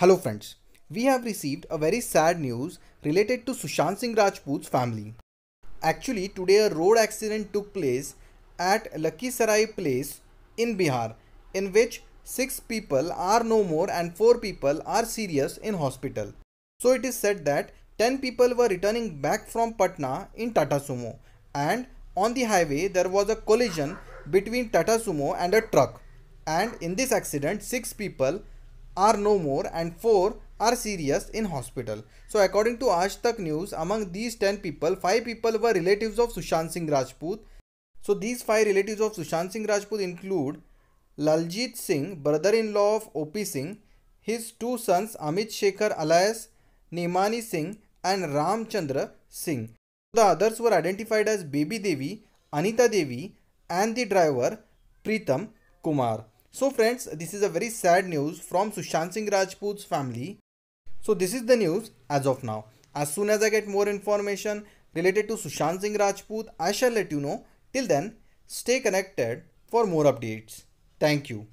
Hello friends, we have received a very sad news related to Sushant Singh Rajput's family. Actually, today a road accident took place at Lucky Sarai Place in Bihar in which 6 people are no more and 4 people are serious in hospital. So it is said that 10 people were returning back from Patna in Tata Sumo and on the highway there was a collision between Tata Sumo and a truck and in this accident 6 people are no more and 4 are serious in hospital. So according to Aaj Tak News, among these 10 people, 5 people were relatives of Sushant Singh Rajput. So these 5 relatives of Sushant Singh Rajput include Laljit Singh, brother-in-law of OP Singh, his two sons Amit Shekhar alias Nemani Singh and Ramchandra Singh. The others were identified as Baby Devi, Anita Devi and the driver Pritam Kumar. So friends, this is a very sad news from Sushant Singh Rajput's family. So this is the news as of now. As soon as I get more information related to Sushant Singh Rajput, I shall let you know. Till then, stay connected for more updates. Thank you.